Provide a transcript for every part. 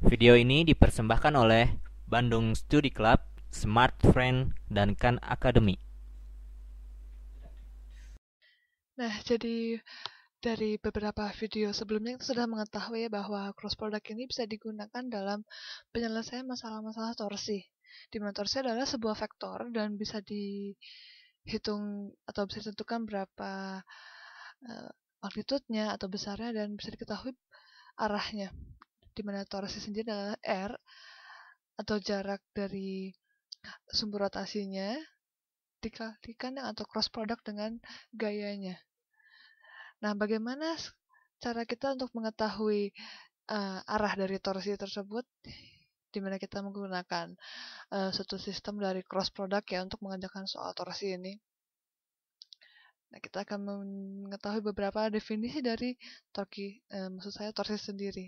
Video ini dipersembahkan oleh Bandung Study Club, Smart Friend, dan Khan Academy. Nah, jadi dari beberapa video sebelumnya kita sudah mengetahui ya bahwa cross product ini bisa digunakan dalam penyelesaian masalah-masalah torsi. Di mana torsi adalah sebuah vektor dan bisa dihitung atau bisa ditentukan berapa uh, magnitudenya atau besarnya dan bisa diketahui arahnya di mana torasi sendiri adalah R atau jarak dari sumber rotasinya dikalikan atau cross product dengan gayanya. Nah, bagaimana cara kita untuk mengetahui uh, arah dari torsi tersebut? Dimana kita menggunakan uh, suatu sistem dari cross product ya untuk mengajarkan soal torsi ini. Nah, kita akan mengetahui beberapa definisi dari torsi, uh, eh, maksud saya torsi sendiri.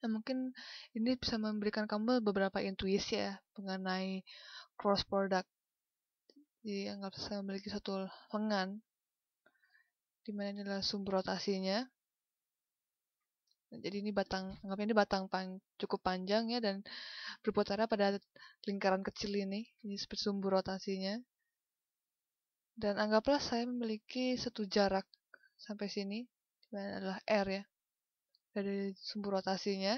Nah, mungkin ini bisa memberikan kamu beberapa intuisi ya mengenai cross product. Jadi anggap saya memiliki satu lengan di mana ini adalah sumber rotasinya. jadi ini batang, anggapnya ini batang pan, cukup panjang ya dan berputar pada lingkaran kecil ini. Ini seperti sumber rotasinya. Dan anggaplah saya memiliki satu jarak sampai sini, di mana adalah R ya dari sumbu rotasinya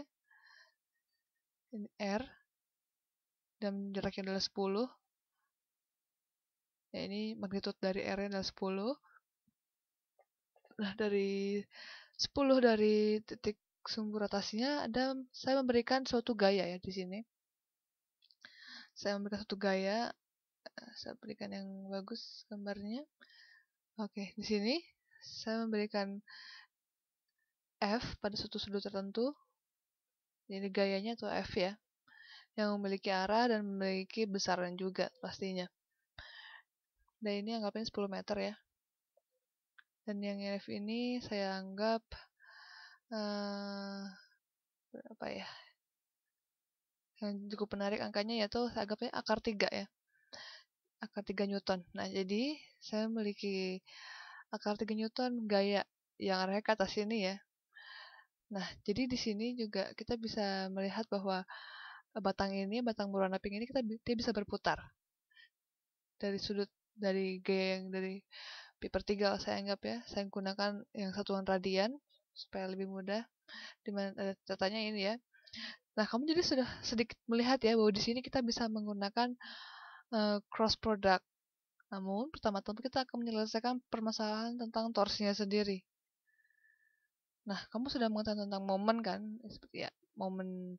ini R dan jaraknya adalah 10 ya ini magnitude dari R adalah 10 nah dari 10 dari titik sumbu rotasinya ada saya memberikan suatu gaya ya di sini saya memberikan suatu gaya eh, saya berikan yang bagus gambarnya oke di sini saya memberikan F pada suatu sudut tertentu, jadi gayanya itu F ya, yang memiliki arah dan memiliki besaran juga pastinya. Dan ini anggapnya 10 meter ya. Dan yang F ini saya anggap uh, berapa ya? Yang cukup menarik angkanya yaitu saya anggapnya akar 3 ya. Akar 3 Newton. Nah, jadi saya memiliki akar 3 Newton gaya yang arahnya ke atas ini ya. Nah, jadi di sini juga kita bisa melihat bahwa e, batang ini, batang berwarna pink ini kita dia bisa berputar. Dari sudut dari G yang dari pi per tiga. saya anggap ya, saya gunakan yang satuan radian supaya lebih mudah. Dimana ada e, catanya ini ya. Nah, kamu jadi sudah sedikit melihat ya bahwa di sini kita bisa menggunakan uh, cross product. Namun, pertama-tama kita akan menyelesaikan permasalahan tentang torsinya sendiri. Nah, kamu sudah mengetahui tentang momen kan? Seperti ya, momen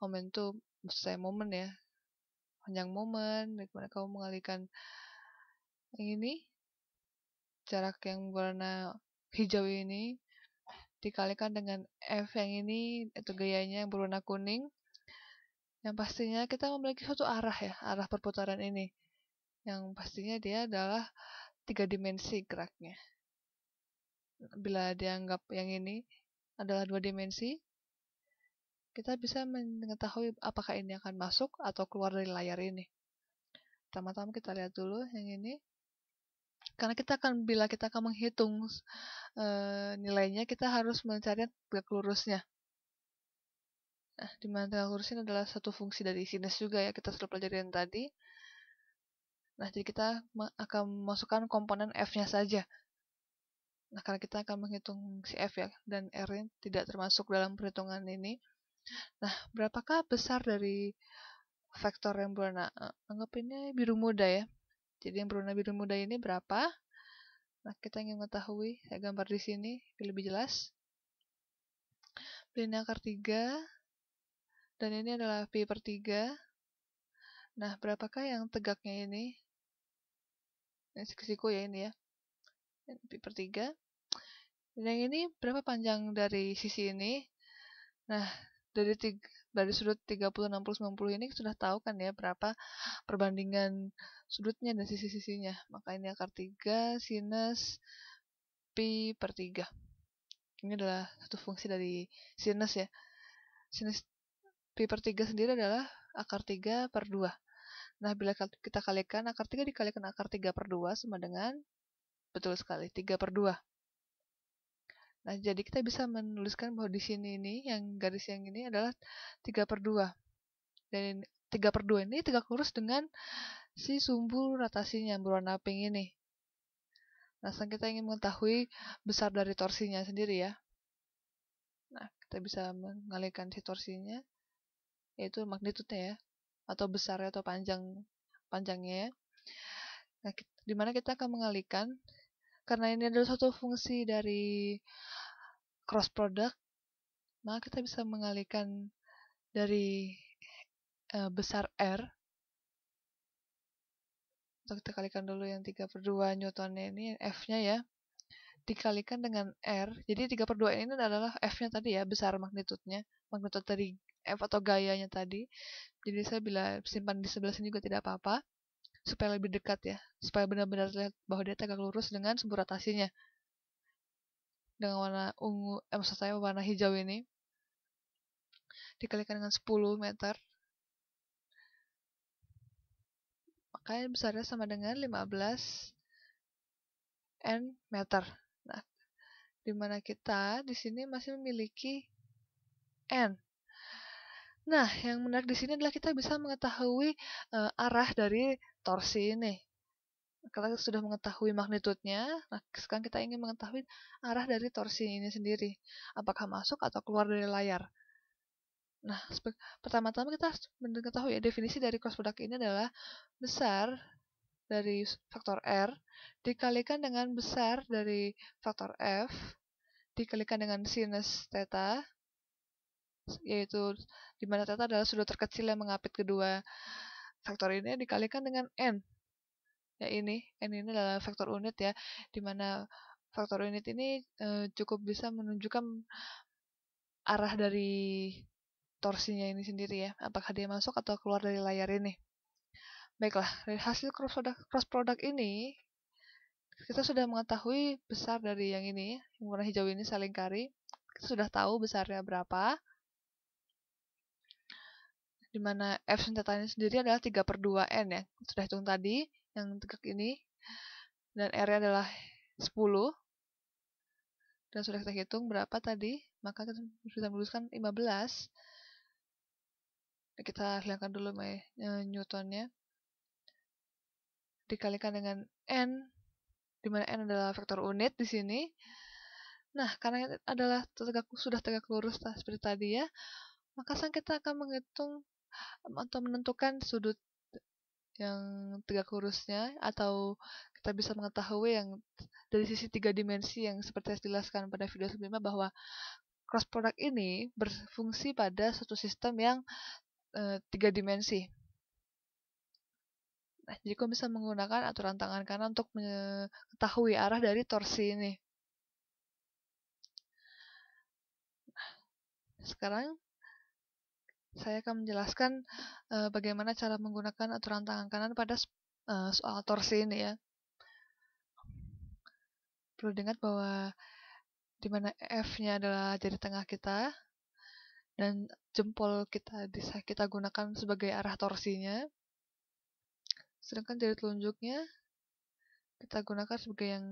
momen itu saya momen ya. Panjang momen, bagaimana kamu mengalihkan yang ini jarak yang warna hijau ini dikalikan dengan F yang ini itu gayanya yang berwarna kuning yang pastinya kita memiliki suatu arah ya arah perputaran ini yang pastinya dia adalah tiga dimensi geraknya bila dianggap yang ini adalah dua dimensi, kita bisa mengetahui apakah ini akan masuk atau keluar dari layar ini. Pertama-tama kita lihat dulu yang ini. Karena kita akan bila kita akan menghitung e, nilainya, kita harus mencari tegak lurusnya. Nah, di mana tegak lurus ini adalah satu fungsi dari sinus juga ya, kita sudah pelajari yang tadi. Nah, jadi kita akan memasukkan komponen f-nya saja. Nah, karena kita akan menghitung si F ya, dan R tidak termasuk dalam perhitungan ini. Nah, berapakah besar dari vektor yang berwarna? Eh, anggap ini biru muda ya. Jadi yang berwarna biru muda ini berapa? Nah, kita ingin mengetahui, saya gambar di sini lebih jelas. akar 3, dan ini adalah V per 3. Nah, berapakah yang tegaknya ini? Ini siku ya ini ya. Pi per 3. Dan yang ini berapa panjang dari sisi ini? Nah, dari tiga, dari sudut 30, 60, 90 ini sudah tahu kan ya berapa perbandingan sudutnya dan sisi-sisinya. Maka ini akar 3 sinus pi per 3. Ini adalah satu fungsi dari sinus ya. Sinus pi per 3 sendiri adalah akar 3 per 2. Nah, bila kita kalikan, akar 3 dikalikan akar 3 per 2 sama dengan, betul sekali, 3 per 2. Nah, jadi kita bisa menuliskan bahwa di sini ini, yang garis yang ini adalah 3 2. Dan 3 per 2 ini tegak lurus dengan si sumbu rotasinya berwarna pink ini. Nah, sekarang kita ingin mengetahui besar dari torsinya sendiri ya. Nah, kita bisa mengalihkan si torsinya, yaitu magnitude ya, atau besarnya atau panjang panjangnya ya. Nah, dimana kita akan mengalihkan karena ini adalah satu fungsi dari cross product, maka kita bisa mengalihkan dari e, besar R. Untuk kita kalikan dulu yang 3 per 2 Newtonnya ini, F-nya ya. Dikalikan dengan R. Jadi 3 per 2 ini adalah F-nya tadi ya, besar magnitudenya. Magnitud dari F atau gayanya tadi. Jadi saya bila simpan di sebelah sini juga tidak apa-apa supaya lebih dekat ya, supaya benar-benar lihat bahwa dia tegak lurus dengan sumbu rotasinya. Dengan warna ungu, eh, maksud saya warna hijau ini. Dikalikan dengan 10 meter. Makanya besarnya sama dengan 15 n meter. Nah, dimana kita di sini masih memiliki n. Nah, yang menarik di sini adalah kita bisa mengetahui uh, arah dari torsi ini. Kita sudah mengetahui magnitudenya, nah sekarang kita ingin mengetahui arah dari torsi ini sendiri. Apakah masuk atau keluar dari layar. Nah, pertama-tama kita harus mengetahui ya, definisi dari cross product ini adalah besar dari faktor R dikalikan dengan besar dari faktor F dikalikan dengan sinus theta yaitu di mana theta adalah sudut terkecil yang mengapit kedua Faktor ini dikalikan dengan n. Ya ini, n ini adalah faktor unit ya, dimana faktor unit ini e, cukup bisa menunjukkan arah dari torsinya ini sendiri ya, apakah dia masuk atau keluar dari layar ini. Baiklah, dari hasil cross product, cross product ini, kita sudah mengetahui besar dari yang ini, yang warna hijau ini saling kari, kita sudah tahu besarnya berapa, di mana F sentetanya sendiri adalah 3 per 2N ya. Sudah hitung tadi, yang tegak ini. Dan R adalah 10. Dan sudah kita hitung berapa tadi, maka kita bisa menuliskan 15. Nah, kita hilangkan dulu my, e, Newtonnya. Dikalikan dengan N, di mana N adalah vektor unit di sini. Nah, karena ini adalah tegak, sudah tegak lurus seperti tadi ya, maka sang kita akan menghitung atau menentukan sudut yang tegak lurusnya atau kita bisa mengetahui yang dari sisi tiga dimensi yang seperti saya jelaskan pada video sebelumnya bahwa cross product ini berfungsi pada suatu sistem yang e, tiga dimensi. Nah, jadi kau bisa menggunakan aturan tangan kanan untuk mengetahui arah dari torsi ini. Nah, sekarang saya akan menjelaskan uh, bagaimana cara menggunakan aturan tangan kanan pada uh, soal torsi ini ya. Perlu diingat bahwa di mana F-nya adalah jari tengah kita dan jempol kita bisa kita gunakan sebagai arah torsinya. Sedangkan jari telunjuknya kita gunakan sebagai yang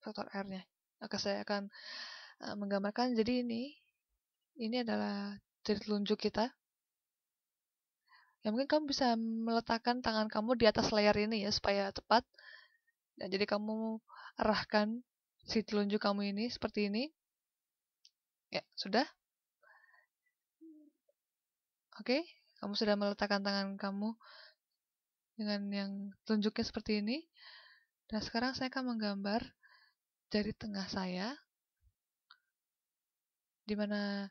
faktor R-nya. Maka saya akan uh, menggambarkan jadi ini ini adalah jari telunjuk kita ya mungkin kamu bisa meletakkan tangan kamu di atas layar ini ya supaya tepat nah, jadi kamu arahkan si telunjuk kamu ini seperti ini ya sudah oke kamu sudah meletakkan tangan kamu dengan yang telunjuknya seperti ini dan nah, sekarang saya akan menggambar jari tengah saya dimana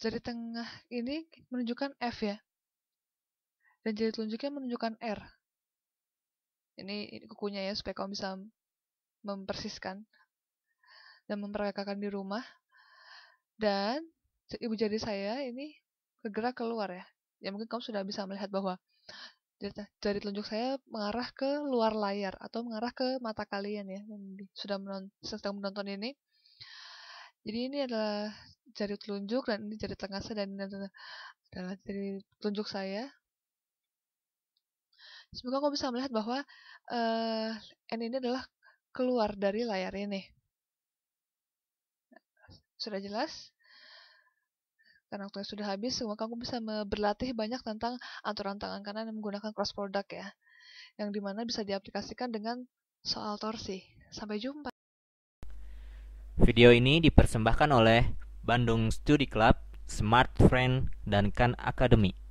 jari tengah ini menunjukkan F ya dan jari telunjuknya menunjukkan R. Ini, ini kukunya ya, supaya kamu bisa mempersiskan dan memperagakan di rumah. Dan ibu jari saya ini bergerak keluar ya. Ya mungkin kamu sudah bisa melihat bahwa jari telunjuk saya mengarah ke luar layar atau mengarah ke mata kalian ya yang sudah menonton, sedang menonton ini. Jadi ini adalah jari telunjuk dan ini jari tengah saya dan ini adalah jari telunjuk saya Semoga kamu bisa melihat bahwa uh, N ini adalah keluar dari layar ini. Sudah jelas? Karena waktunya sudah habis, semoga kamu bisa berlatih banyak tentang aturan tangan kanan yang menggunakan cross product ya. Yang dimana bisa diaplikasikan dengan soal torsi. Sampai jumpa. Video ini dipersembahkan oleh Bandung Study Club, Smart Friend, dan Khan Academy.